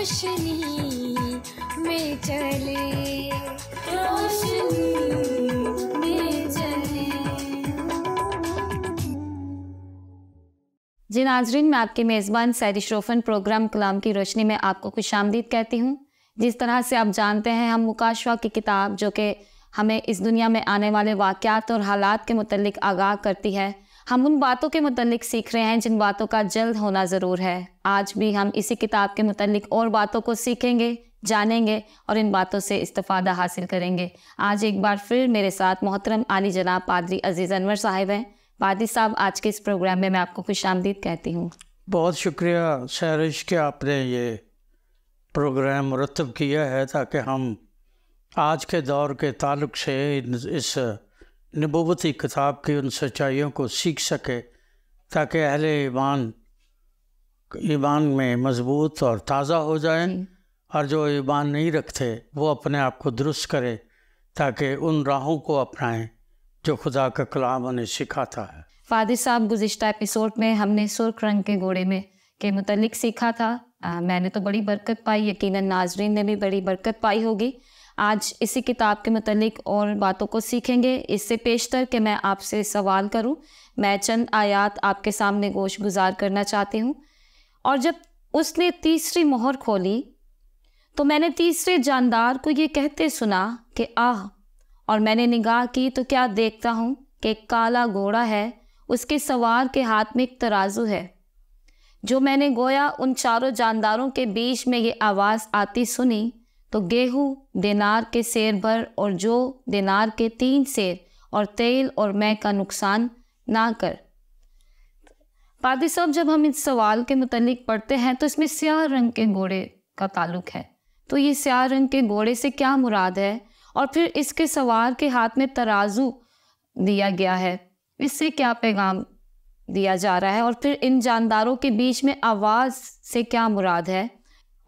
रोशनी में चले रोशनी जी नाजरीन मैं आपके मेज़बान सैरी रोफन प्रोग्राम कलाम की रोशनी में आपको खुश आमदीद कहती हूँ जिस तरह से आप जानते हैं हम मुकाशवा की किताब जो कि हमें इस दुनिया में आने वाले वाक़ात और हालात के मुतलिक आगाह करती है हम उन बातों के मतलब सीख रहे हैं जिन बातों का जल्द होना ज़रूर है आज भी हम इसी किताब के मतलब और बातों को सीखेंगे जानेंगे और इन बातों से इस्तफ़ादा हासिल करेंगे आज एक बार फिर मेरे साथ मोहतरम आली जनाब पादरी अजीज़ अनवर साहब हैं पादरी साहब आज के इस प्रोग्राम में मैं आपको खुश आमदीद कहती हूँ बहुत शुक्रिया शहरिश के आपने ये प्रोग्राम मुरतब किया है ताकि हम आज के दौर के ताल्लुक से इस नबूबती किताब की उन सच्चाइयों को सीख सके ताकि अहले ईमान ईमान में मजबूत और ताज़ा हो जाए और जो ईमान नहीं रखते वो अपने आप को दुरुस्त करें ताकि उन राहों को अपनाएं जो खुदा का कलाम उन्हें सिखाता है फादिर साहब गुज्त एपिसोड में हमने सुर्ख रंग के घोड़े में के मतलब सीखा था आ, मैंने तो बड़ी बरकत पाई यकीनन नाजरीन ने भी बड़ी बरकत पाई होगी आज इसी किताब के मतलब और बातों को सीखेंगे इससे पेशतर कि मैं आपसे सवाल करूं मैं चंद आयात आपके सामने गोश गुजार करना चाहती हूं और जब उसने तीसरी मोहर खोली तो मैंने तीसरे जानदार को ये कहते सुना कि आह और मैंने निगाह की तो क्या देखता हूँ कि एक काला घोड़ा है उसके सवार के हाथ में एक तराजू है जो मैंने गोया उन चारों जानदारों के बीच में ये आवाज़ आती सुनी तो गेहूँ देनार के शेर भर और जो देनार के तीन शेर और तेल और मैं का नुकसान ना कर पादी साहब जब हम इस सवाल के मतलब पढ़ते हैं तो इसमें स्याह रंग के घोड़े का ताल्लुक है तो ये स्याह रंग के घोड़े से क्या मुराद है और फिर इसके सवार के हाथ में तराजू दिया गया है इससे क्या पैगाम दिया जा रहा है और फिर इन जानदारों के बीच में आवाज़ से क्या मुराद है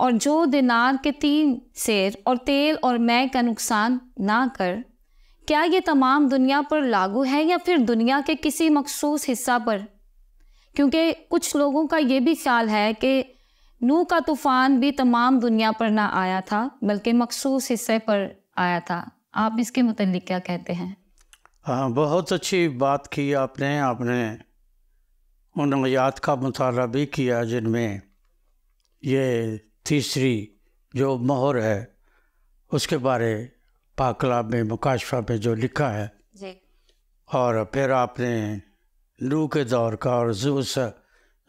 और जो दिनार के तीन शेर और तेल और मैं का नुकसान ना कर क्या ये तमाम दुनिया पर लागू है या फिर दुनिया के किसी मखसूस हिस्सा पर क्योंकि कुछ लोगों का ये भी ख्याल है कि नू का तूफ़ान भी तमाम दुनिया पर ना आया था बल्कि मखसूस हिस्से पर आया था आप इसके मतलब क्या कहते हैं हाँ बहुत अच्छी बात की आपने आपने उन आयात का मुताल भी किया जिनमें ये तीसरी जो मोहर है उसके बारे पाकला में मुकाशफा में जो लिखा है जी। और फिर आपने नू के दौर का और जूस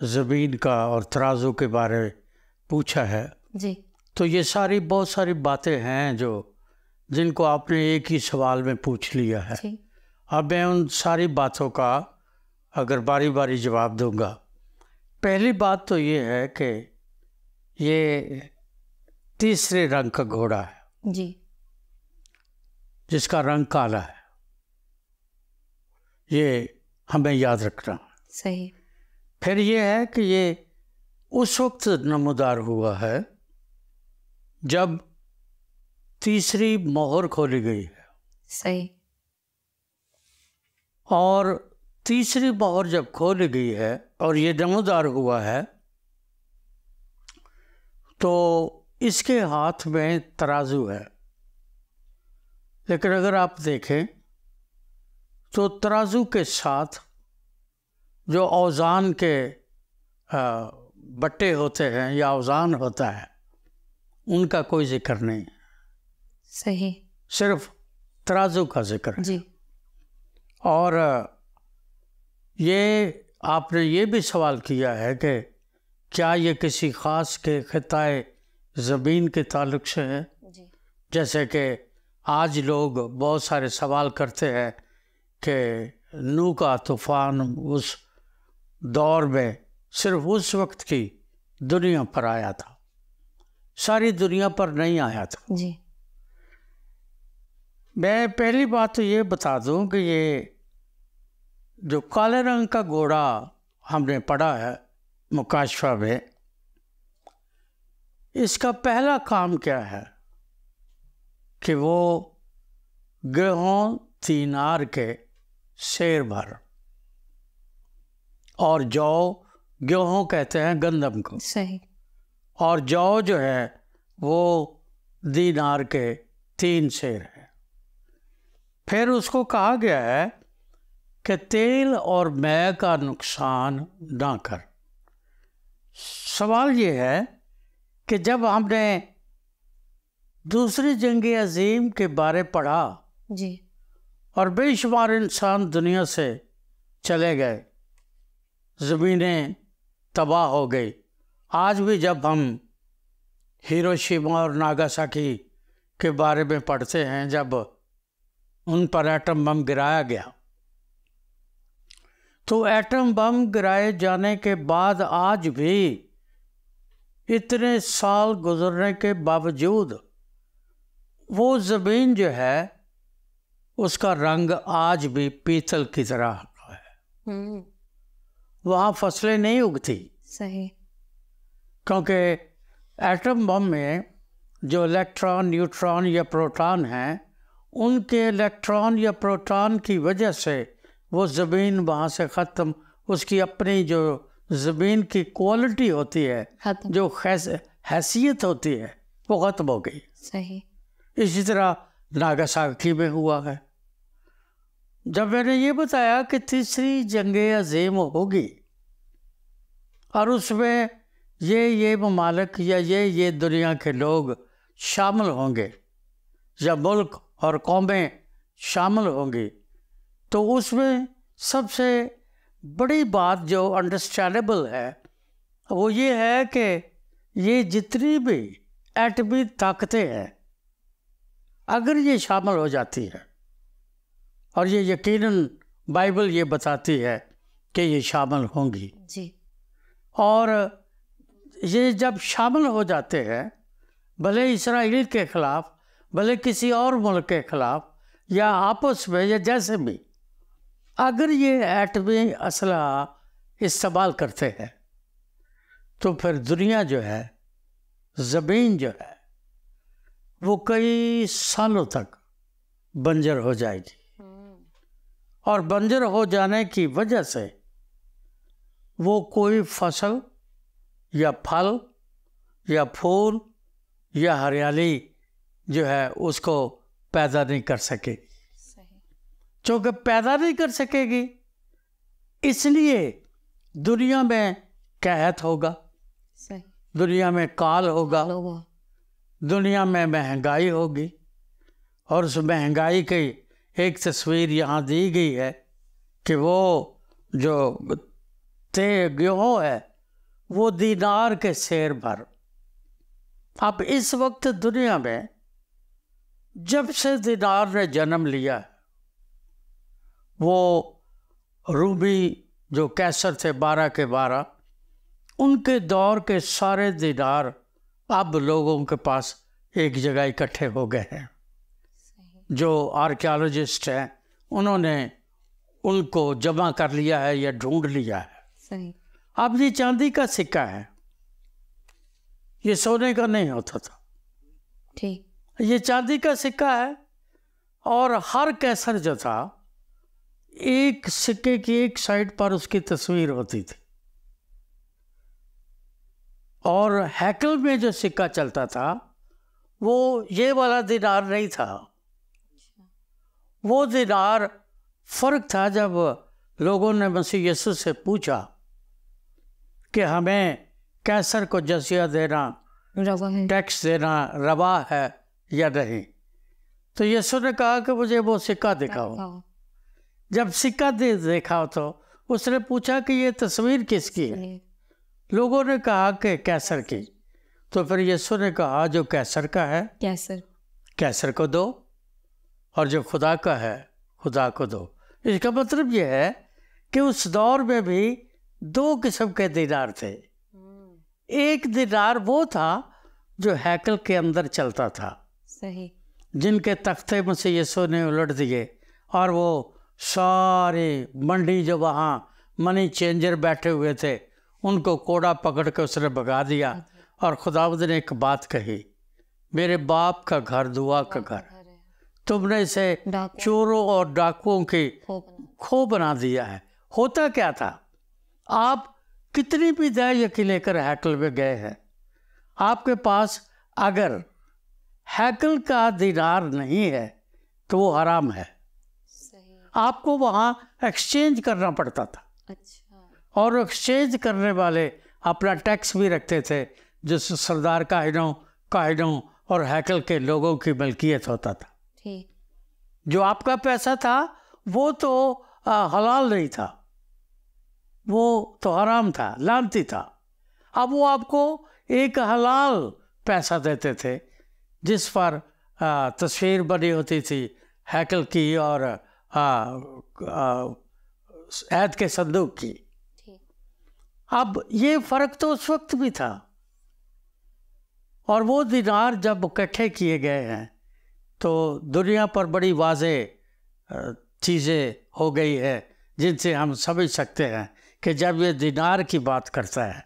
ज़मीन का और तराजू के बारे पूछा है जी तो ये सारी बहुत सारी बातें हैं जो जिनको आपने एक ही सवाल में पूछ लिया है अब मैं उन सारी बातों का अगर बारी बारी जवाब दूंगा पहली बात तो ये है कि ये तीसरे रंग का घोड़ा है जी जिसका रंग काला है ये हमें याद रखना सही फिर ये है कि ये उस वक्त नमोदार हुआ है जब तीसरी मोहर खोली गई है सही और तीसरी मोहर जब खोली गई है और ये नमोदार हुआ है तो इसके हाथ में तराजू है लेकिन अगर आप देखें तो तराजू के साथ जो अवजान के बट्टे होते हैं या अवजान होता है उनका कोई जिक्र नहीं सही सिर्फ तराजू का जिक्र जी और ये आपने ये भी सवाल किया है कि क्या ये किसी ख़ास के खिताए ज़मीन के ताल्लुक से है जैसे कि आज लोग बहुत सारे सवाल करते हैं कि नू का तूफ़ान उस दौर में सिर्फ उस वक्त की दुनिया पर आया था सारी दुनिया पर नहीं आया था जी मैं पहली बात तो ये बता दूं कि ये जो काले रंग का घोड़ा हमने पढ़ा है मुकाशफा में इसका पहला काम क्या है कि वो गेहों तीनार के शेर भर और जौ गेहूँ कहते हैं गंदम को सही और जौ जो है वो दीनार के तीन शेर है फिर उसको कहा गया है कि तेल और मै का नुकसान ना कर सवाल ये है कि जब हमने दूसरी जंग अजीम के बारे पढ़ा जी और बेशुमार इंसान दुनिया से चले गए ज़मीनें तबाह हो गई आज भी जब हम हिरोशिमा और नागासाकी के बारे में पढ़ते हैं जब उन पर एटम बम गिराया गया तो एटम बम गिराए जाने के बाद आज भी इतने साल गुजरने के बावजूद वो ज़मीन जो है उसका रंग आज भी पीतल की तरह है हम्म। वहाँ फसलें नहीं उगती सही क्योंकि एटम बम में जो इलेक्ट्रॉन न्यूट्रॉन या प्रोटॉन हैं उनके इलेक्ट्रॉन या प्रोटॉन की वजह से वो ज़मीन वहाँ से ख़त्म उसकी अपनी जो ज़मीन की क्वालिटी होती है जो हैसियत होती है वो ख़त्म हो गई सही इसी तरह नागासाकी में हुआ है जब मैंने ये बताया कि तीसरी जंग अजीम होगी और उसमें ये ये ममालक या ये ये दुनिया के लोग शामिल होंगे या मुल्क और कौमें शामिल होंगी तो उसमें सबसे बड़ी बात जो अंडरस्टैंडेबल है वो ये है कि ये जितनी भी एटमी ताकतें हैं अगर ये शामिल हो जाती है और ये यकीनन बाइबल ये बताती है कि ये शामिल होंगी जी और ये जब शामिल हो जाते हैं भले इसराइल के ख़िलाफ़ भले किसी और मुल्क के ख़िलाफ़ या आपस में या जैसे भी अगर ये एटमी असला इस्तेमाल करते हैं तो फिर दुनिया जो है ज़मीन जो है वो कई सालों तक बंजर हो जाएगी हम्म। और बंजर हो जाने की वजह से वो कोई फसल या फल या फूल या हरियाली जो है उसको पैदा नहीं कर सकेगी चूँकि पैदा नहीं कर सकेगी इसलिए दुनिया में कहत होगा दुनिया में काल होगा दुनिया में महंगाई होगी और उस महंगाई की एक तस्वीर यहाँ दी गई है कि वो जो ते गेहूँ है वो दीनार के शेर भर अब इस वक्त दुनिया में जब से दीनार ने जन्म लिया है वो रूबी जो कैसर थे बारह के बारह उनके दौर के सारे दीदार अब लोगों के पास एक जगह इकट्ठे हो गए हैं जो आर्कियोलॉजिस्ट हैं उन्होंने उनको जमा कर लिया है या ढूंढ लिया है सही अब ये चांदी का सिक्का है ये सोने का नहीं होता था ठीक ये चांदी का सिक्का है और हर कैसर जो था एक सिक्के की एक साइड पर उसकी तस्वीर होती थी और हैकल में जो सिक्का चलता था वो ये वाला दिनार नहीं था वो दिनार फर्क था जब लोगों ने मसी यसु से पूछा कि हमें कैसर को जजिया देना टैक्स देना रवा है या नहीं तो यसु ने कहा कि मुझे वो सिक्का दिखाओ जब सिक्का दे देखा तो उसने पूछा कि ये तस्वीर किसकी है लोगों ने कहा कि कैसर की तो फिर यीशु ने कहा जो कैसर का है कैसर कैसर को दो और जो खुदा का है खुदा को दो इसका मतलब यह है कि उस दौर में भी दो किस्म के दीदार थे हम्म। एक दीदार वो था जो हैकल के अंदर चलता था सही जिनके तख्ते मुझसे यीशु ने उलट दिए और वो सारे मंडी जो वहाँ मनी चेंजर बैठे हुए थे उनको कोड़ा पकड़ के उसने भगा दिया और खुदावद ने एक बात कही मेरे बाप का घर दुआ का घर तुमने इसे चोरों और डाकुओं की खो बना दिया है होता क्या था आप कितनी भी दया यकी लेकर हैकल में गए हैं आपके पास अगर हैकल का दीनार नहीं है तो वो हराम है आपको वहाँ एक्सचेंज करना पड़ता था अच्छा और एक्सचेंज करने वाले अपना टैक्स भी रखते थे जिससे सरदार कायदों कायदों और हैकल के लोगों की मलकियत होता था जो आपका पैसा था वो तो आ, हलाल नहीं था वो तो हराम था लानती था अब वो आपको एक हलाल पैसा देते थे जिस पर तस्वीर बनी होती थी हैकल की और हाँ, ऐद के संदूक की अब ये फर्क तो उस वक्त भी था और वो दिनार जब इकट्ठे किए गए हैं तो दुनिया पर बड़ी वाजे चीज़ें हो गई है जिनसे हम समझ सकते हैं कि जब ये दिनार की बात करता है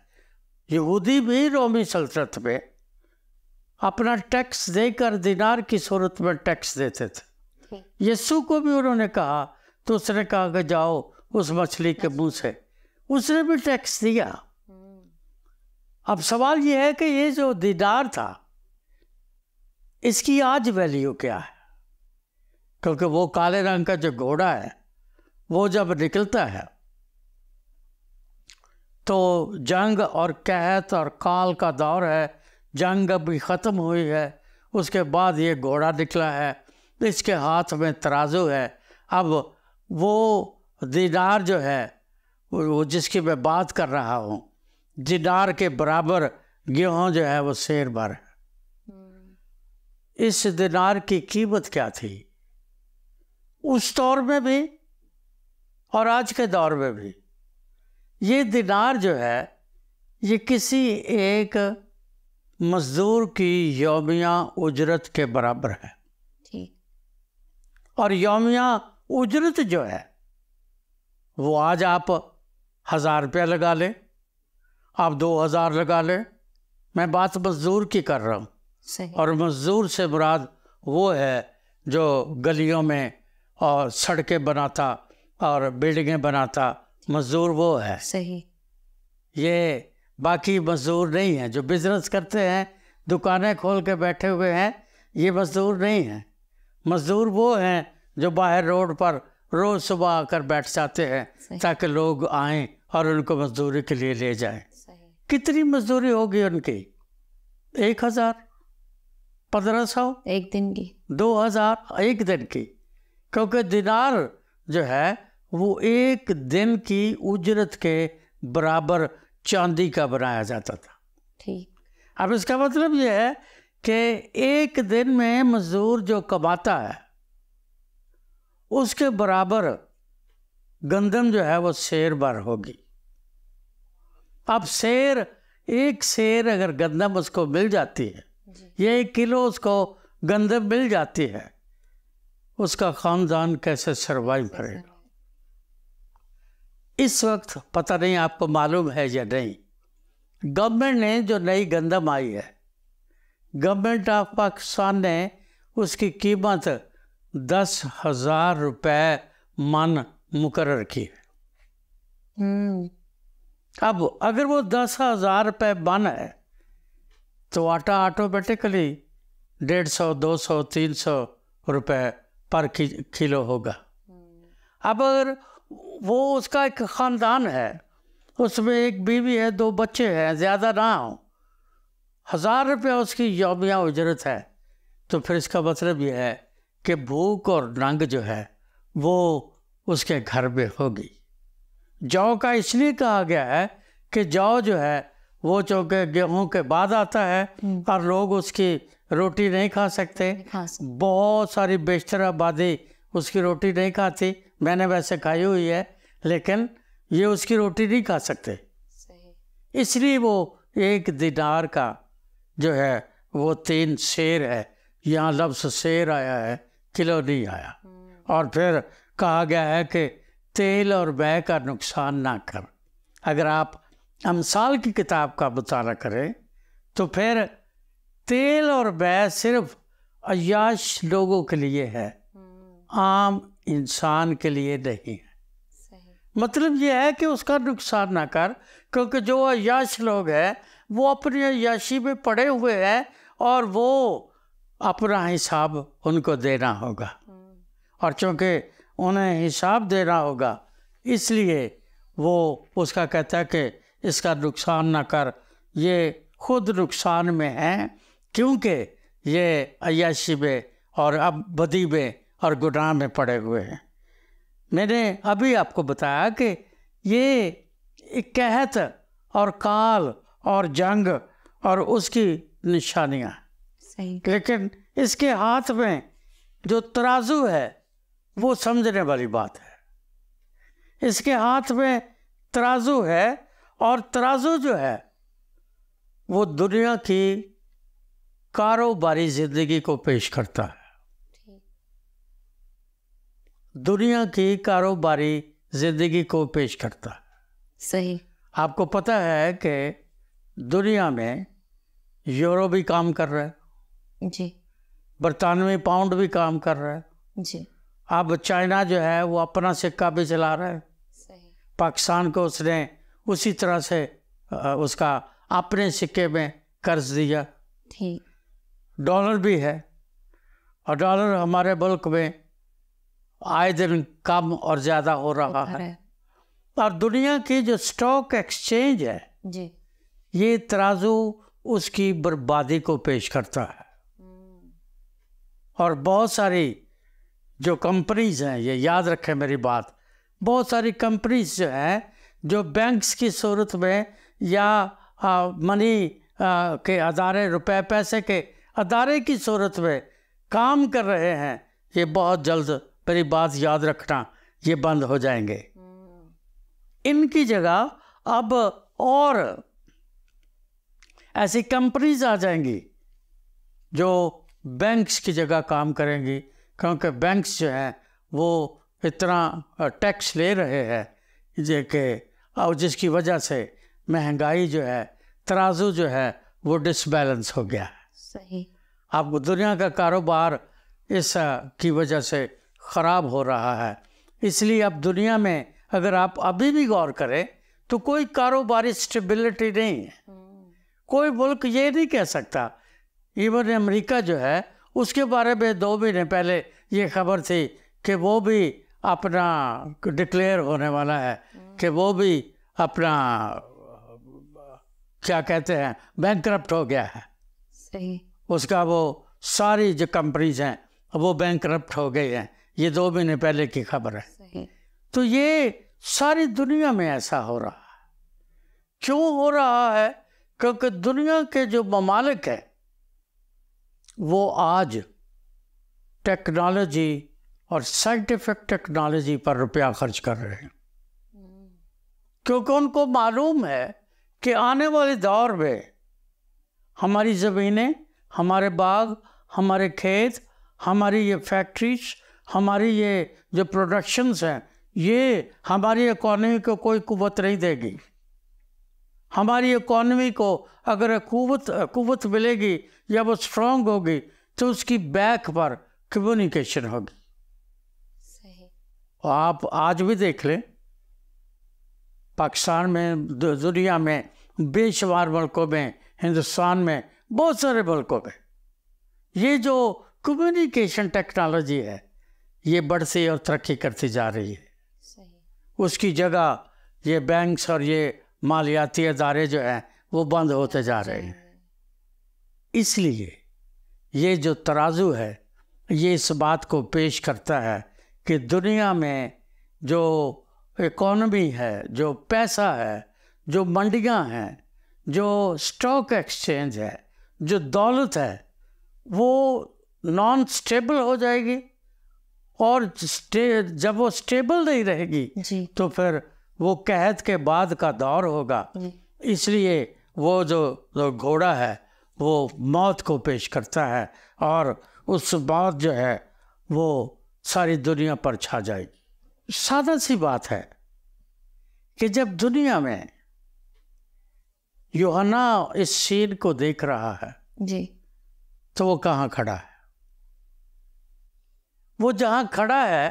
यहूदी भी रोमी सल्तनत में अपना टैक्स देकर दिनार की सूरत में टैक्स देते थे यस्सु को भी उन्होंने कहा तो उसने कहा कि जाओ उस मछली के मुंह से उसने भी टैक्स दिया हम्म। अब सवाल यह है कि ये जो दीदार था इसकी आज वैल्यू क्या है क्योंकि वो काले रंग का जो घोड़ा है वो जब निकलता है तो जंग और कहत और काल का दौर है जंग अभी ख़त्म हुई है उसके बाद ये घोड़ा निकला है तो इसके हाथ में तराजू है अब वो दीनार जो है वो जिसकी मैं बात कर रहा हूँ दिनार के बराबर गेहूँ जो है वो शेर भर है इस दिनार की कीमत क्या थी उस दौर में भी और आज के दौर में भी ये दिनार जो है ये किसी एक मज़दूर की योमिया उजरत के बराबर है और यौमिया उजरत जो है वो आज आप हज़ार रुपया लगा लें आप दो हज़ार लगा लें मैं बात मज़दूर की कर रहा हूँ और मज़दूर से मुराद वो है जो गलियों में और सड़कें बनाता और बिल्डिंगें बनाता मज़दूर वो है सही ये बाकी मज़दूर नहीं है जो बिज़नेस करते हैं दुकानें खोल के बैठे हुए हैं ये मज़दूर नहीं है मज़दूर वो हैं जो बाहर रोड पर रोज़ सुबह आकर बैठ जाते हैं ताकि लोग आए और उनको मजदूरी के लिए ले जाए कितनी मजदूरी होगी उनकी एक हज़ार पंद्रह सौ एक दिन की दो हज़ार एक दिन की क्योंकि दिनार जो है वो एक दिन की उजरत के बराबर चांदी का बनाया जाता था ठीक अब इसका मतलब यह है कि एक दिन में मज़दूर जो कमाता है उसके बराबर गंदम जो है वो शेर भर होगी अब शेर एक शेर अगर गंदम उसको मिल जाती है ये एक किलो उसको गंदम मिल जाती है उसका ख़ानदान कैसे सरवाइव करेगा इस वक्त पता नहीं आपको मालूम है या नहीं गवर्नमेंट ने जो नई गंदम आई है गवर्नमेंट ऑफ पाकिस्तान ने उसकी कीमत दस हज़ार रुपये मन मुकर की है हम्म। अब अगर वो दस हज़ार रुपये बन है तो आटा ऑटोमेटिकली डेढ़ सौ दो सौ तीन सौ रुपये पर किलो होगा हम्म। अब अगर वो उसका एक ख़ानदान है उसमें एक बीवी है दो बच्चे हैं ज़्यादा ना हो हज़ार रुपया उसकी योमिया उजरत है तो फिर इसका मतलब यह है कि भूख और नंग जो है वो उसके घर में होगी जौ का इसलिए कहा गया है कि जौ जो है वो चूँकि गेहूं के बाद आता है और हम्म। लोग उसकी रोटी नहीं खा सकते बहुत सारी बेशतर आबादी उसकी रोटी नहीं खाती मैंने वैसे खाई हुई है लेकिन ये उसकी रोटी नहीं खा सकते इसलिए वो एक दीदार का जो है वो तीन शेर है यहाँ लफ्स शेर आया है किलो नहीं आया हम्म। और फिर कहा गया है कि तेल और बह का नुकसान ना कर अगर आप अमसाल की किताब का मुताला करें तो फिर तेल और बह सिर्फ अयाश लोगों के लिए है हम्म। आम इंसान के लिए नहीं है मतलब यह है कि उसका नुकसान ना कर क्योंकि जो अयाश लोग हैं वो अपनी याशी में पड़े हुए हैं और वो अपना हिसाब उनको देना होगा हम्म। और चूँकि उन्हें हिसाब देना होगा इसलिए वो उसका कहता है कि इसका नुकसान ना कर ये खुद नुकसान में है क्योंकि ये अयाशी में और अब बदी में और गुनाह में पड़े हुए हैं मैंने अभी आपको बताया कि ये कहत और काल और जंग और उसकी निशानियाँ लेकिन इसके हाथ में जो तराजू है वो समझने वाली बात है इसके हाथ में तराजू है और तराजू जो है वो दुनिया की कारोबारी जिंदगी को पेश करता है दुनिया की कारोबारी जिंदगी को पेश करता है सही आपको पता है कि दुनिया में यूरो भी काम कर रहा है जी बरतानवी पाउंड भी काम कर रहा है जी अब चाइना जो है वो अपना सिक्का भी चला रहा है सही। पाकिस्तान को उसने उसी तरह से उसका अपने सिक्के में कर्ज दिया ठीक डॉलर भी है और डॉलर हमारे मुल्क में आए दिन कम और ज़्यादा हो रहा है और दुनिया की जो स्टॉक एक्सचेंज है जी ये तराजू उसकी बर्बादी को पेश करता है और बहुत सारी जो कंपनीज हैं ये याद रखें मेरी बात बहुत सारी कंपनीज जो हैं जो बैंक्स की सूरत में या आ, मनी आ, के अदारे रुपए पैसे के अदारे की सूरत में काम कर रहे हैं ये बहुत जल्द मेरी बात याद रखना ये बंद हो जाएंगे हम्म। इनकी जगह अब और ऐसी कंपनीज आ जाएंगी जो बैंक्स की जगह काम करेंगी क्योंकि बैंक्स जो हैं वो इतना टैक्स ले रहे हैं जे के और जिसकी वजह से महंगाई जो है तराजू जो है वो डिसबैलेंस हो गया है सही अब दुनिया का कारोबार इस की वजह से ख़राब हो रहा है इसलिए अब दुनिया में अगर आप अभी भी गौर करें तो कोई कारोबारी स्टेबिलिटी नहीं है हम्म। कोई मुल्क ये नहीं कह सकता इवन अमेरिका जो है उसके बारे में दो महीने पहले ये खबर थी कि वो भी अपना डिक्लेयर होने वाला है कि वो भी अपना क्या कहते हैं बैंक हो गया है सही उसका वो सारी जो कंपनीज हैं वो बैंक हो गई हैं ये दो महीने पहले की खबर है सही। तो ये सारी दुनिया में ऐसा हो रहा है क्यों हो रहा है क्योंकि दुनिया के जो ममालिक हैं वो आज टेक्नोलॉजी और साइंटिफिक टेक्नोलॉजी पर रुपया खर्च कर रहे हैं क्योंकि उनको मालूम है कि आने वाले दौर में हमारी ज़मीनें हमारे बाग हमारे खेत हमारी ये फैक्ट्रीज हमारी ये जो प्रोडक्शंस हैं ये हमारी इकॉनमी को कोई कुवत नहीं देगी हमारी इकॉनमी को अगर कुवत कुवत मिलेगी या वो स्ट्रांग होगी तो उसकी बैक पर कम्युनिकेशन होगी सही और आप आज भी देख लें पाकिस्तान में दुनिया में बेशुमार मुल्कों में हिंदुस्तान में बहुत सारे मुल्कों में ये जो कम्युनिकेशन टेक्नोलॉजी है ये बढ़ती और तरक्की करती जा रही है सही उसकी जगह ये बैंक्स और ये मालियाती अदारे जो हैं वो बंद होते जा रहे हैं इसलिए ये जो तराजू है ये इस बात को पेश करता है कि दुनिया में जो इकोनमी है जो पैसा है जो मंडियां हैं जो स्टॉक एक्सचेंज है जो दौलत है वो नॉन स्टेबल हो जाएगी और जब वो स्टेबल नहीं रहेगी तो फिर वो कैद के बाद का दौर होगा इसलिए वो जो जो घोड़ा है वो मौत को पेश करता है और उस बात जो है वो सारी दुनिया पर छा जाएगी सादा सी बात है कि जब दुनिया में योहना इस सीन को देख रहा है जी तो वो कहाँ खड़ा है वो जहाँ खड़ा है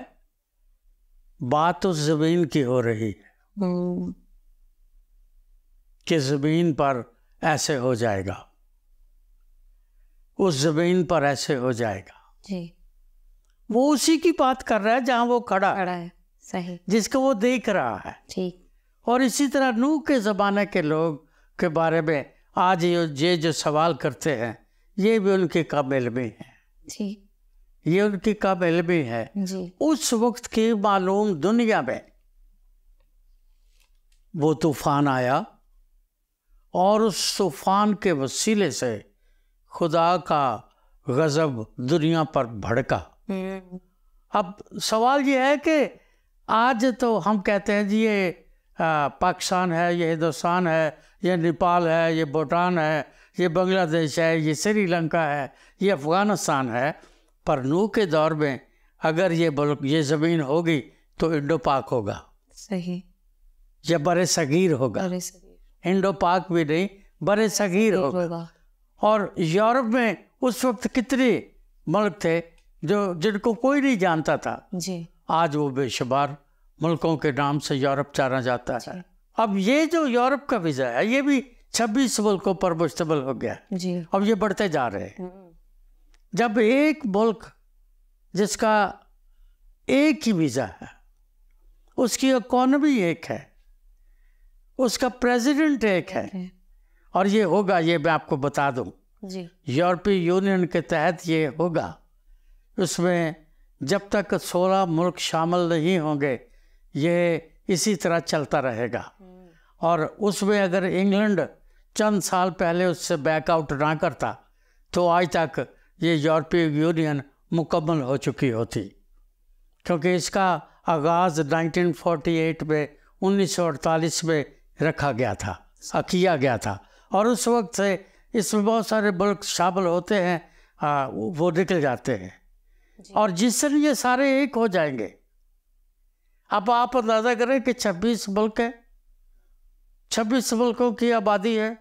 बात उस जमीन की हो रही है कि ज़मीन पर ऐसे हो जाएगा उस ज़मीन पर ऐसे हो जाएगा जी वो उसी की बात कर रहा है जहां वो खड़ा खड़ा है सही जिसको वो देख रहा है ठीक और इसी तरह नूह के ज़माने के लोग के बारे में आज ये ये जो सवाल करते हैं ये भी उनके कम इलमी है ठीक ये उनकी कम इलमी है जी उस वक्त की मालूम दुनिया में वो तूफ़ान आया और उस तूफ़ान के वसीले से खुदा का गज़ब दुनिया पर भड़का हम्म। अब सवाल ये है कि आज तो हम कहते हैं जी ये पाकिस्तान है ये हिंदुस्तान है ये नेपाल है ये भूटान है ये बांग्लादेश है ये श्रीलंका है ये अफ़गानिस्तान है पर नू के दौर में अगर ये ये ज़मीन होगी तो इंडो पाक होगा सही या बर सगीर होगा इंडो पाक भी नहीं बर सगीर होगा।, होगा और यूरोप में उस वक्त कितने मुल्क थे जो जिनको कोई नहीं जानता था जी आज वो बेशुमार मुल्कों के नाम से यूरोप जाना जाता है अब ये जो यूरोप का वीज़ा है ये भी छब्बीस मुल्कों पर मुश्तमल हो गया जी अब ये बढ़ते जा रहे हैं हम्म। जब एक मुल्क जिसका एक ही वीज़ा है उसकी इकोनॉमी एक है उसका प्रेसिडेंट एक है और ये होगा ये मैं आपको बता दूं यूरोपीय यूनियन के तहत ये होगा उसमें जब तक 16 मुल्क शामिल नहीं होंगे ये इसी तरह चलता रहेगा hmm. और उसमें अगर इंग्लैंड चंद साल पहले उससे बैकआउट ना करता तो आज तक ये यूरोपीय यूनियन मुकम्मल हो चुकी होती क्योंकि इसका आगाज़ 1948 में 1948 में रखा गया था किया गया था और उस वक्त से इसमें बहुत सारे बल्क शामिल होते हैं आ, वो निकल जाते हैं और जिस दिन ये सारे एक हो जाएंगे अब आप अंदाज़ा करें कि 26 मुल्क हैं 26 मुल्कों की आबादी है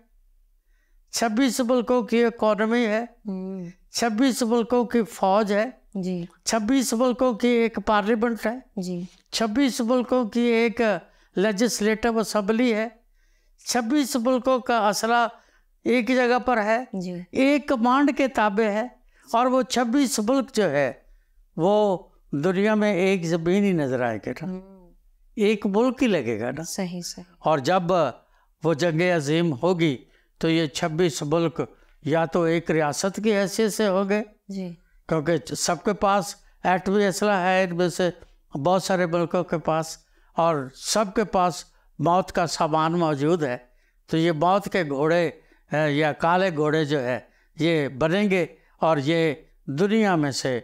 26 मुल्कों की इकोनॉमी है 26 हम्म। मुल्कों की फौज है जी 26 मुल्कों की एक पार्लियामेंट है जी 26 मुल्कों की एक लेजिस्लेटिव असम्बली है छब्बीस मुल्कों का असला एक जगह पर है एक कमांड के ताबे है और वो छब्बीस मुल्क जो है वो दुनिया में एक ज़मीन ही नज़र आएगा ना हम्म। एक मुल्क ही लगेगा ना सही सही और जब वो जंग अजीम होगी तो ये छब्बीस मुल्क या तो एक रियासत की हैसियत से हो गए क्योंकि सबके पास एटवी असला है इनमें से बहुत सारे मुल्कों के पास और सबके पास मौत का सामान मौजूद है तो ये मौत के घोड़े या काले घोड़े जो है ये बनेंगे और ये दुनिया में से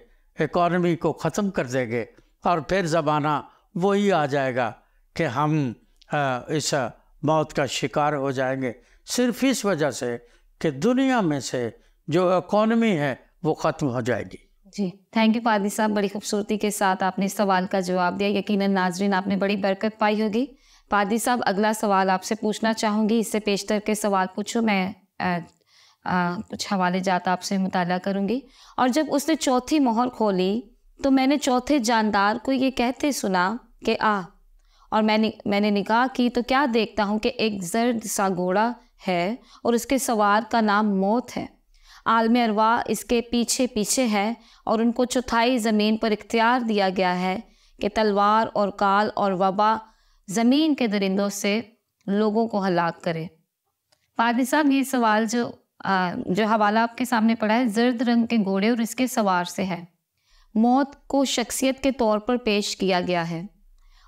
इकॉनमी को ख़त्म कर देंगे और फिर ज़माना वही आ जाएगा कि हम इस मौत का शिकार हो जाएंगे सिर्फ इस वजह से कि दुनिया में से जो इकॉनमी है वो ख़त्म हो जाएगी जी थैंक यू फादी साहब बड़ी खूबसूरती के साथ आपने इस सवाल का जवाब दिया यकीन नाजरीन आपने बड़ी बरकत पाई होगी फादी साहब अगला सवाल आपसे पूछना चाहूँगी इससे पेशतर के सवाल पूछूँ मैं आ, आ, कुछ हवाले जात आपसे मुताल करूँगी और जब उसने चौथी मोहर खोली तो मैंने चौथे जानदार को ये कहते सुना कि आ और मैंने मैंने निकाह की तो क्या देखता हूँ कि एक जर्द सा घोड़ा है और उसके सवार का नाम मौत है आलम अरवा इसके पीछे पीछे है और उनको चौथाई ज़मीन पर इख्तियार दिया गया है कि तलवार और काल और वबा ज़मीन के दरिंदों से लोगों को हलाक करे पादी साहब ये सवाल जो आ, जो हवाला आपके सामने पड़ा है जर्द रंग के घोड़े और इसके सवार से है मौत को शख्सियत के तौर पर पेश किया गया है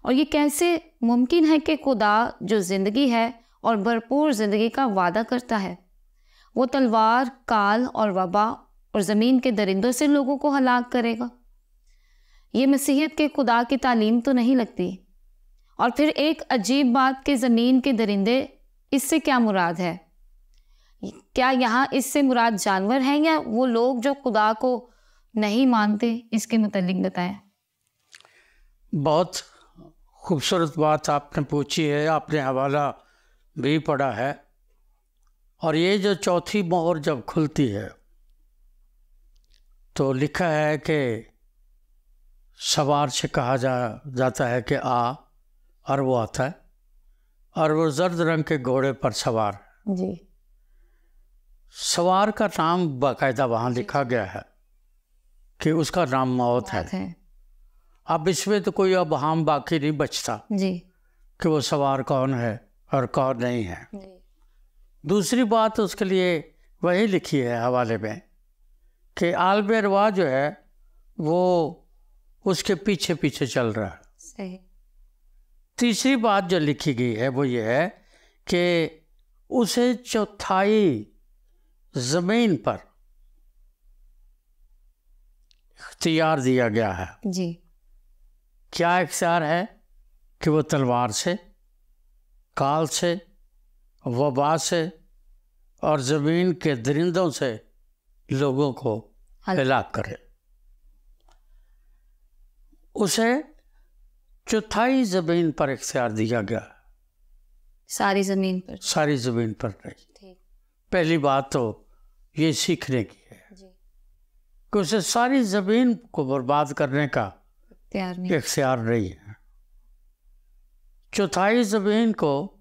और ये कैसे मुमकिन है कि खुदा जो ज़िंदगी है और भरपूर ज़िंदगी का वादा करता है वो तलवार काल और वबा और ज़मीन के दरिंदों से लोगों को हलाक करेगा ये मसीहत के खुदा की तालीम तो नहीं लगती और फिर एक अजीब बात के ज़मीन के दरिंदे इससे क्या मुराद है क्या यहाँ इससे मुराद जानवर हैं या वो लोग जो खुदा को नहीं मानते इसके मतलब बताएं बहुत खूबसूरत बात आपने पूछी है आपने हवाला भी पढ़ा है और ये जो चौथी मोहर जब खुलती है तो लिखा है कि सवार से कहा जा जाता है कि आ और वो आता है और वो जर्द रंग के घोड़े पर सवार जी सवार का नाम बाकायदा वहाँ लिखा गया है कि उसका नाम मौत है।, अब इसमें तो कोई अब हम बाकी नहीं बचता जी कि वो सवार कौन है और कौन नहीं है जी। दूसरी बात उसके लिए वही लिखी है हवाले में कि आलबेरवा जो है वो उसके पीछे पीछे चल रहा है सही तीसरी बात जो लिखी गई है वो ये है कि उसे चौथाई ज़मीन पर इख्तियार दिया गया है जी क्या इख्तियार है कि वो तलवार से काल से वबा से और ज़मीन के दरिंदों से लोगों को हलाक हाँ करे उसे चौथाई ज़मीन पर इख्तियार दिया गया सारी ज़मीन पर सारी ज़मीन पर नहीं पहली बात तो ये सीखने की है कि उसे सारी ज़मीन को बर्बाद करने का इख्तियार नहीं है चौथाई ज़मीन को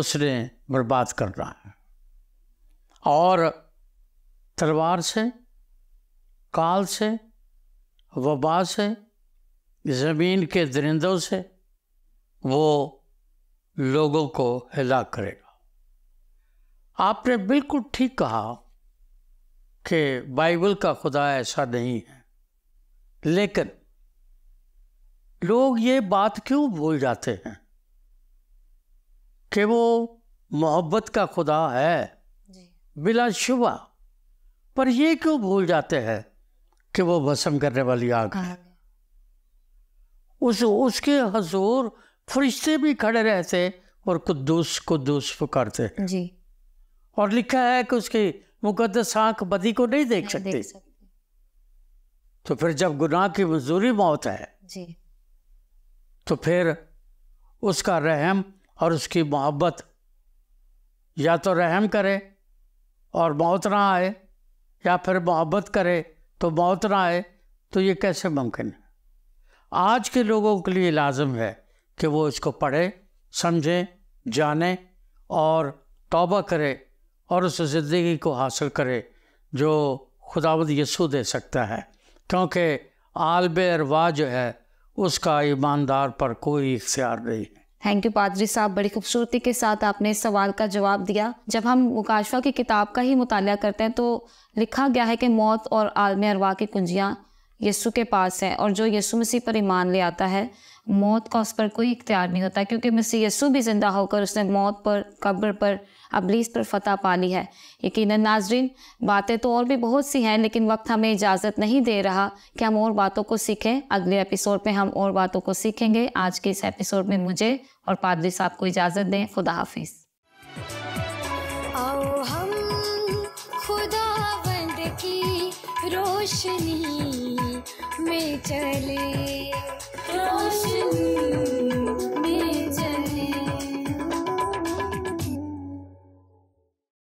उसने बर्बाद करना है और तलवार से काल से वबा से ज़मीन के दरिंदों से वो लोगों को हिला करेगा आपने बिल्कुल ठीक कहा कि बाइबल का खुदा ऐसा नहीं है लेकिन लोग ये बात क्यों भूल जाते हैं कि वो मोहब्बत का खुदा है बिला शुबा पर ये क्यों भूल जाते हैं कि वो भसम करने वाली आग है उस उसके हजूर फरिश्ते भी खड़े रहते और कुदूस कुदूस पुकारते जी और लिखा है कि उसकी मुकदस आंख बदी को नहीं देख सकती सकते। तो फिर जब गुनाह की मंजूरी मौत है जी तो फिर उसका रहम और उसकी मोहब्बत या तो रहम करे और मौत ना आए या फिर मोहब्बत करे तो मौत ना आए तो ये कैसे मुमकिन है आज के लोगों के लिए लाजम है कि वो इसको पढ़े समझें जानें और तौबा करे और उस ज़िंदगी को हासिल करे जो खुदावद यसू दे सकता है क्योंकि आलब अरवा जो है उसका ईमानदार पर कोई इख्तियार नहीं है थैंक यू पादरी साहब बड़ी खूबसूरती के साथ आपने इस सवाल का जवाब दिया जब हम मुकाशवा की किताब का ही मुताल करते हैं तो लिखा गया है कि मौत और आलम अरवा की कुंजियाँ यस्सु के पास हैं और जो यस्सु मसीह पर ईमान ले आता है मौत का उस पर कोई इख्तियार नहीं होता क्योंकि मसीह यस्सु भी ज़िंदा होकर उसने मौत पर कब्र पर अबलीस पर फतह पा ली है यकीन नाजरीन बातें तो और भी बहुत सी हैं लेकिन वक्त हमें इजाज़त नहीं दे रहा कि हम और बातों को सीखें अगले एपिसोड में हम और बातों को सीखेंगे आज के इस एपिसोड में मुझे और पादरी साहब को इजाज़त दें खुदा हाफिज़ रोशनी में चले रोशनी